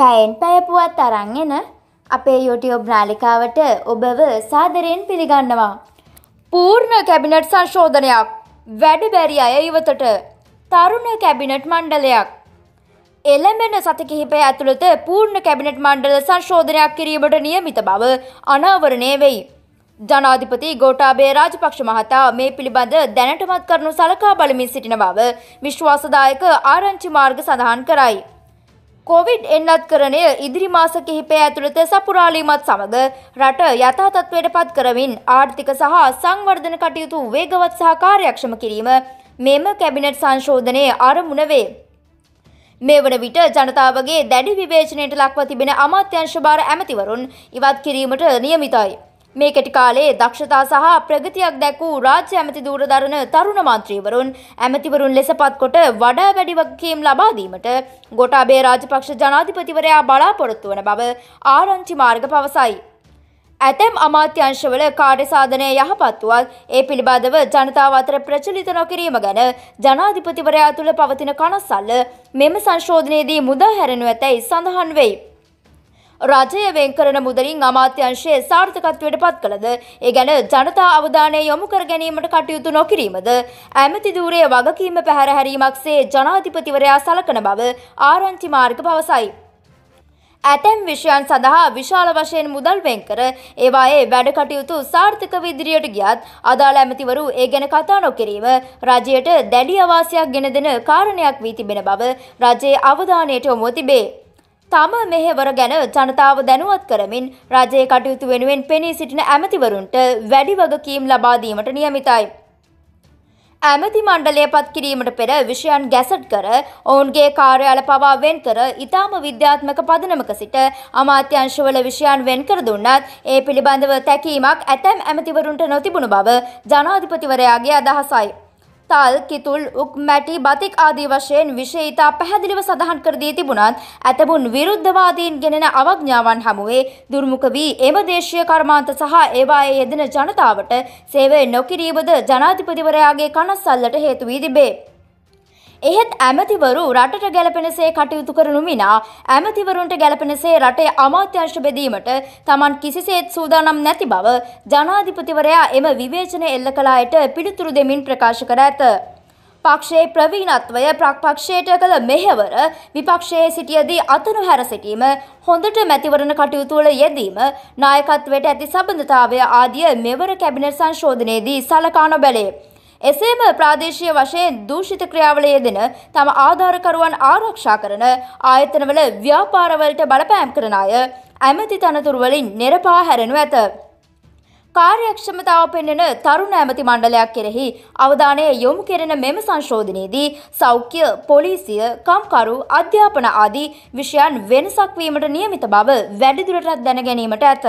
තැයෙන් පැයපුවත් තරන් එන අපේ යුටියෝබ් නාලිකාවට ඔබව සාදරයෙන් පිළිගන්නවා. පූර්ණ කැබිනට් සංශෝධනයක් වැඩ බැරි අය ඉවතට තරුණ කැබිනට් මණ්ඩලයක්. එළමෙන සති කිහිපය ඇතුළත පූර්ණ කැබිනට් මණ්ඩල සංශෝධනයක් කිරීමට නියමිත බව අනාවරණය වෙයි. ජනාධිපති ගෝටාබේ රාජපක්ෂ මහතා මේ පිළිබඳ දැනටමත් කරනු සලකා බලමින් සිටින බව විශ්වාසදායක ආරංචි මාර්ග සඳහන් කරයි. කොවිඩ් එන්නත්කරණය ඉදිරි මාස කිහිපය ඇතුළත සපුරාලීමත් සමඟ රට යථාතත්වයට පත් කරමින් ආර්ථික සහ සංවර්ධන කටයුතු වේගවත් සහ කාර්යක්ෂම කිරීම මෙම කැබිනට් සංශෝධනය අරමුණ වේ. මේ වන විට ජනතාවගේ දැඩි විවේචනයට ලක්ව තිබෙන අමාත්‍යංශ භාර ඇමතිවරුන් ඉවත් කිරීමට නියමිතයි. මේ කෙටි කාලයේ දක්ෂතා සහ ප්‍රගතියක් දැක් වූ රාජ්‍ය ඇමති දූරදරන තරුණ මන්ත්‍රීවරුන් ඇමතිවරුන් ලෙසපත් කොට වඩා වැඩි වගකීම් ලබා දීමට ගොටාබේ රාජපක්ෂ ජනාධිපතිවරයා බලාපොරොත්තු වන බව ආරංචි මාර්ග පවසයි. ඇතැම් අමාත්‍යංශවල කාර්ය සාධනය යහපත්වත් ඒ පිළිබඳව ජනතාව අතර ප්‍රචලිත නොකිරීම ගැන ජනාධිපතිවරයා තුළ පවතින කනස්සල්ල මෙම සංශෝධනයේදී මුදා හැරෙනු ඇතැයි සඳහන් වෙයි. රජය වෙන් කරන මුදලින් අමාත්‍යංශයේ සාර්ථකත්වයට පත් කළද ඒ ගැන ජනතා අවධානය යොමු කර ගැනීමට කටයුතු නොකිරීමද ඇමති ධූරයේ වගකීම පැහැරහැරීමක්සේ ජනාධිපතිවරයා සලකන බව ආරංචි මාර්ග පවසයි. ඇතැම් විෂයන් සඳහා විශාල වශයෙන් මුදල් වෙන් කර ඒවායේ වැඩ කටයුතු සාර්ථක විදිරියට ගියත් අදාළ ඇමතිවරු ඒ ගැන කතා නොකිරීම රජයට දැඩි අවාසියක් ගෙන දෙන කාරණයක් වී තිබෙන බව රජයේ අවධානයට යොමුව තිබේ. තම මෙහෙවර ගැන ජනතාව දැනුවත් කරමින් රජයේ කටයුතු වෙනුවෙන් පෙනී සිටින ඇමතිවරුන්ට වැඩි වගකීම් ලබාදීමට නියමිතයි. ඇමති මණ්ඩලය පත් කිරීමට පෙර විෂයන් ගැසට් කර ඔවුන්ගේ කාර්යාල පවා වෙන් කර ඉතාම විද්‍යාත්මක පදනමක සිට අමාත්‍යංශවල විෂයන් වෙන් කර දුන්නත් ඒ පිළිබඳව තැකීමක් ඇතැම් ඇමතිවරුන්ට නොතිබුණු බව ජනාධිපතිවරයාගේ අදහසයි. තල් කිතුල් උක්මැටි බතික් ආදී වශයෙන් විශේෂිතා පැහැදිලිව සඳහන් කර දී තිබුණත් ඇතබුන් විරුද්ධවාදීන් ගෙනෙන අවඥාවන් හමුවේ දුර්මුඛ වී එම දේශීය කර්මාන්ත සහ ඒවායේ යෙදෙන ජනතාවට සේවය නොකිරීමද ජනාධිපතිවරයාගේ කනස්සල්ලට හේතු වී තිබේ. එහෙත් ඇමතිවරු රටට ගැලපෙනසේ කටයුතු කරනු මිනා ඇමතිවරුන්ට ගැලපෙනසේ රටේ අමාත්‍යංශ බෙදීමට තමන් කිසිසේත් සූදානම් නැති බව ජනාධිපතිවරයා එම විවේචනය එල්ල කලායට පිළිතුරු දෙමින් ප්‍රකාශ කර ඇත. පක්ෂයේ ප්‍රවීණත්වය ප්‍රක්පක්ෂයට කළ මෙහෙවර විපක්ෂයේ සිටියදී අතනු හැර සිටීම හොඳට මැතිවරණ කටයුතුවල යෙදීම නායකත්වයට ඇති සබඳතාවය ආදිය මෙවර කැබිනට සංශෝධනයේදී සලකාන බැලේ. එසේම ප්‍රාදේශීය වශයෙන් දූෂිත ක්‍රියාවල යෙදෙන තම ආධාරකරුවන් ආරක්ෂා කරන ආයතනවල ව්‍යාපාරවලට බලපෑම් කරන අය ඇමති තනතුරුවලින් නිරපා හැරෙනු ඇත. කාර්යක්ෂමතාව පෙන්වන තරුණ ඇමති මණ්ඩලයක් කෙරෙහි අවධානය යොමු කෙරෙන මෙම සංශෝධනයේදී සෞඛ්‍ය, පොලිසිය, කම්කරු, අධ්‍යාපන ආදී විෂයන් වෙනසක් වීමට නියමිත බව වැඩිදුරටත් දැන ගැනීමට ඇත.